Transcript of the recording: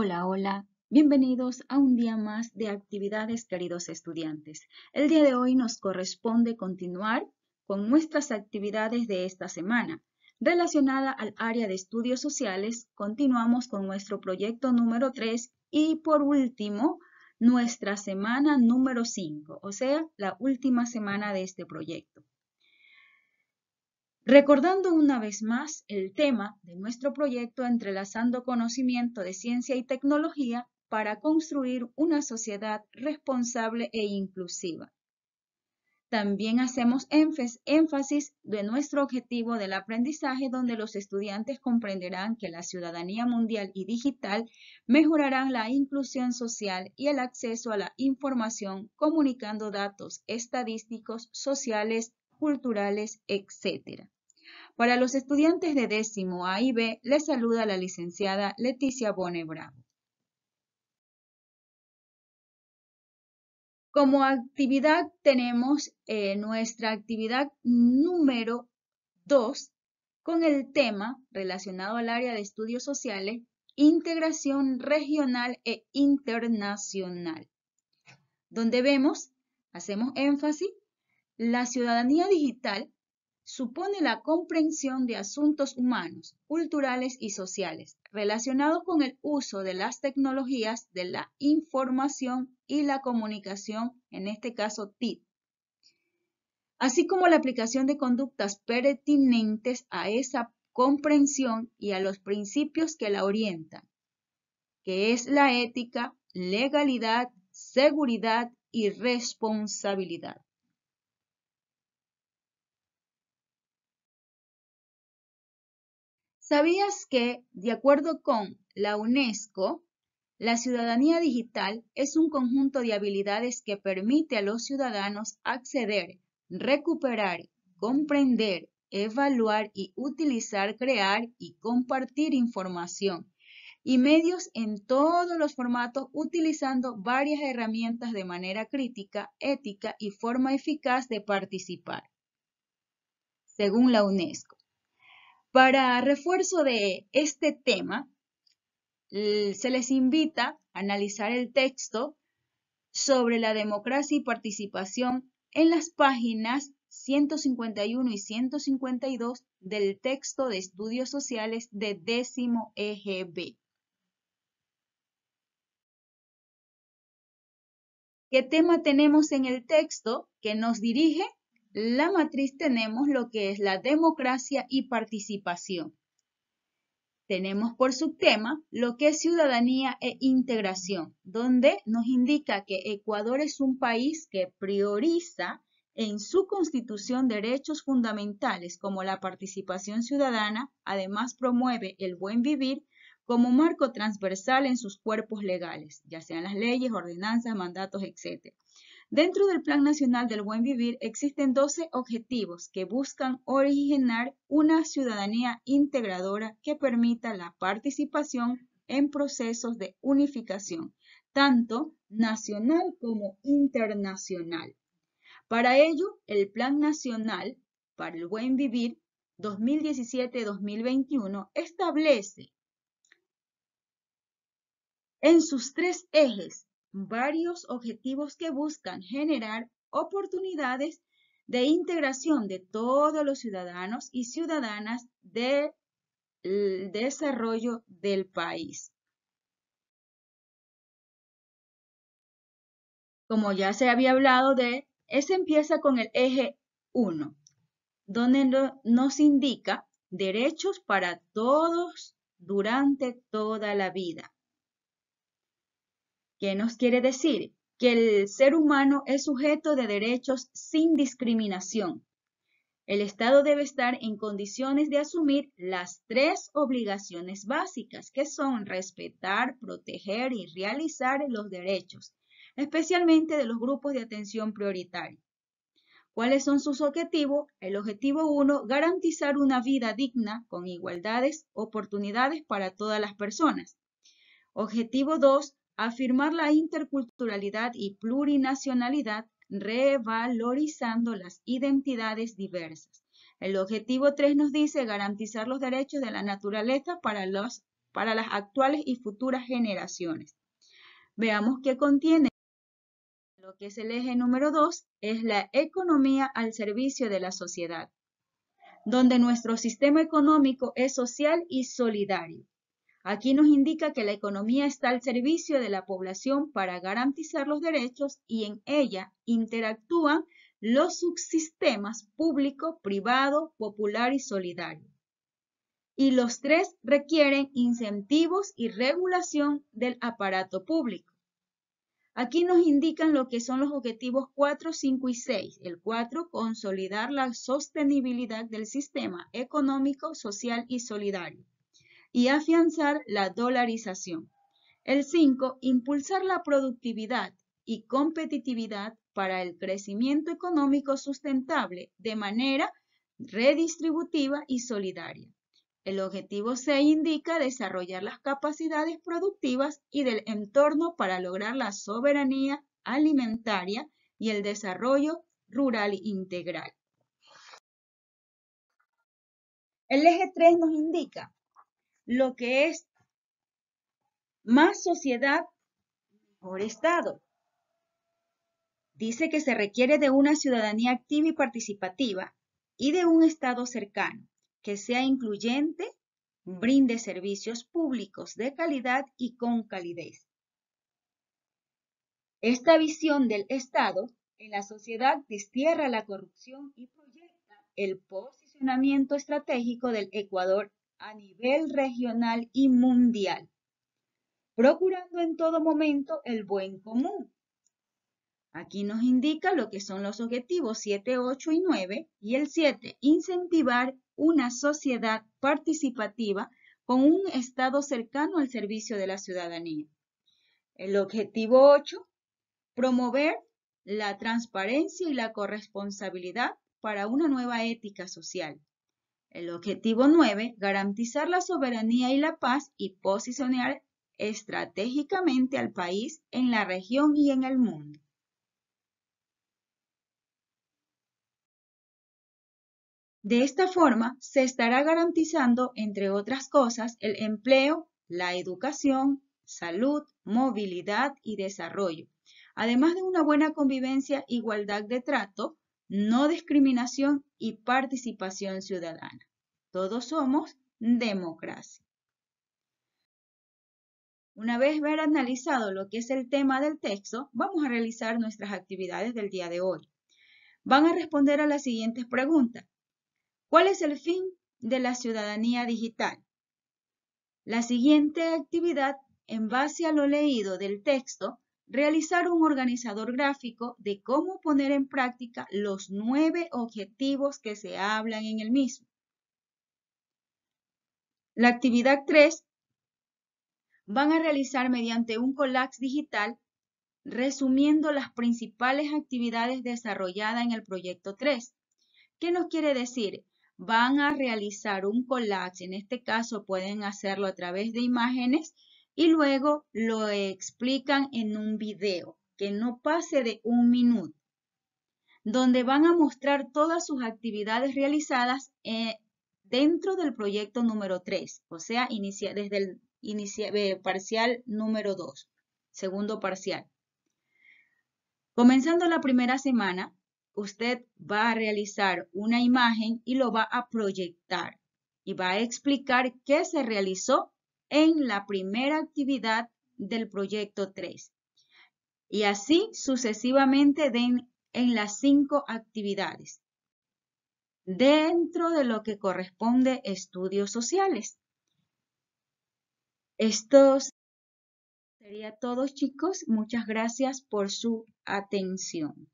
Hola, hola. Bienvenidos a un día más de actividades, queridos estudiantes. El día de hoy nos corresponde continuar con nuestras actividades de esta semana. Relacionada al área de estudios sociales, continuamos con nuestro proyecto número 3 y por último, nuestra semana número 5, o sea, la última semana de este proyecto. Recordando una vez más el tema de nuestro proyecto Entrelazando conocimiento de ciencia y tecnología para construir una sociedad responsable e inclusiva. También hacemos énfasis de nuestro objetivo del aprendizaje donde los estudiantes comprenderán que la ciudadanía mundial y digital mejorarán la inclusión social y el acceso a la información comunicando datos estadísticos, sociales, culturales, etc. Para los estudiantes de décimo A y B, les saluda la licenciada Leticia bonebra Como actividad tenemos eh, nuestra actividad número 2 con el tema relacionado al área de estudios sociales, integración regional e internacional, donde vemos, hacemos énfasis, la ciudadanía digital supone la comprensión de asuntos humanos, culturales y sociales relacionados con el uso de las tecnologías de la información y la comunicación, en este caso TIC, así como la aplicación de conductas pertinentes a esa comprensión y a los principios que la orientan, que es la ética, legalidad, seguridad y responsabilidad. ¿Sabías que, de acuerdo con la UNESCO, la ciudadanía digital es un conjunto de habilidades que permite a los ciudadanos acceder, recuperar, comprender, evaluar y utilizar, crear y compartir información y medios en todos los formatos utilizando varias herramientas de manera crítica, ética y forma eficaz de participar, según la UNESCO. Para refuerzo de este tema, se les invita a analizar el texto sobre la democracia y participación en las páginas 151 y 152 del texto de estudios sociales de décimo EGB. ¿Qué tema tenemos en el texto que nos dirige? la matriz tenemos lo que es la democracia y participación. Tenemos por subtema lo que es ciudadanía e integración, donde nos indica que Ecuador es un país que prioriza en su constitución derechos fundamentales como la participación ciudadana, además promueve el buen vivir como marco transversal en sus cuerpos legales, ya sean las leyes, ordenanzas, mandatos, etc. Dentro del Plan Nacional del Buen Vivir existen 12 objetivos que buscan originar una ciudadanía integradora que permita la participación en procesos de unificación, tanto nacional como internacional. Para ello, el Plan Nacional para el Buen Vivir 2017-2021 establece en sus tres ejes varios objetivos que buscan generar oportunidades de integración de todos los ciudadanos y ciudadanas del desarrollo del país. Como ya se había hablado de, ese empieza con el eje 1, donde nos indica derechos para todos durante toda la vida. ¿Qué nos quiere decir? Que el ser humano es sujeto de derechos sin discriminación. El Estado debe estar en condiciones de asumir las tres obligaciones básicas, que son respetar, proteger y realizar los derechos, especialmente de los grupos de atención prioritaria. ¿Cuáles son sus objetivos? El objetivo 1, garantizar una vida digna con igualdades, oportunidades para todas las personas. Objetivo 2, afirmar la interculturalidad y plurinacionalidad, revalorizando las identidades diversas. El objetivo 3 nos dice garantizar los derechos de la naturaleza para, para las actuales y futuras generaciones. Veamos qué contiene. Lo que es el eje número 2 es la economía al servicio de la sociedad, donde nuestro sistema económico es social y solidario Aquí nos indica que la economía está al servicio de la población para garantizar los derechos y en ella interactúan los subsistemas público, privado, popular y solidario. Y los tres requieren incentivos y regulación del aparato público. Aquí nos indican lo que son los objetivos 4, 5 y 6. El 4, consolidar la sostenibilidad del sistema económico, social y solidario y afianzar la dolarización. El 5. Impulsar la productividad y competitividad para el crecimiento económico sustentable de manera redistributiva y solidaria. El objetivo se indica desarrollar las capacidades productivas y del entorno para lograr la soberanía alimentaria y el desarrollo rural integral. El eje 3 nos indica lo que es más sociedad, por Estado. Dice que se requiere de una ciudadanía activa y participativa y de un Estado cercano, que sea incluyente, mm. brinde servicios públicos de calidad y con calidez. Esta visión del Estado en la sociedad destierra la corrupción y proyecta el posicionamiento estratégico del Ecuador a nivel regional y mundial, procurando en todo momento el buen común. Aquí nos indica lo que son los objetivos 7, 8 y 9 y el 7, incentivar una sociedad participativa con un Estado cercano al servicio de la ciudadanía. El objetivo 8, promover la transparencia y la corresponsabilidad para una nueva ética social. El objetivo 9, garantizar la soberanía y la paz y posicionar estratégicamente al país en la región y en el mundo. De esta forma, se estará garantizando, entre otras cosas, el empleo, la educación, salud, movilidad y desarrollo, además de una buena convivencia, igualdad de trato, no discriminación y participación ciudadana. Todos somos democracia. Una vez ver analizado lo que es el tema del texto, vamos a realizar nuestras actividades del día de hoy. Van a responder a las siguientes preguntas. ¿Cuál es el fin de la ciudadanía digital? La siguiente actividad, en base a lo leído del texto, realizar un organizador gráfico de cómo poner en práctica los nueve objetivos que se hablan en el mismo. La actividad 3 van a realizar mediante un collage digital resumiendo las principales actividades desarrolladas en el proyecto 3. ¿Qué nos quiere decir? Van a realizar un collage, en este caso pueden hacerlo a través de imágenes y luego lo explican en un video que no pase de un minuto, donde van a mostrar todas sus actividades realizadas eh, dentro del proyecto número 3, o sea, inicia, desde el eh, parcial número 2, segundo parcial. Comenzando la primera semana, usted va a realizar una imagen y lo va a proyectar y va a explicar qué se realizó en la primera actividad del proyecto 3 y así sucesivamente den, en las cinco actividades dentro de lo que corresponde estudios sociales. Esto sería todo chicos. Muchas gracias por su atención.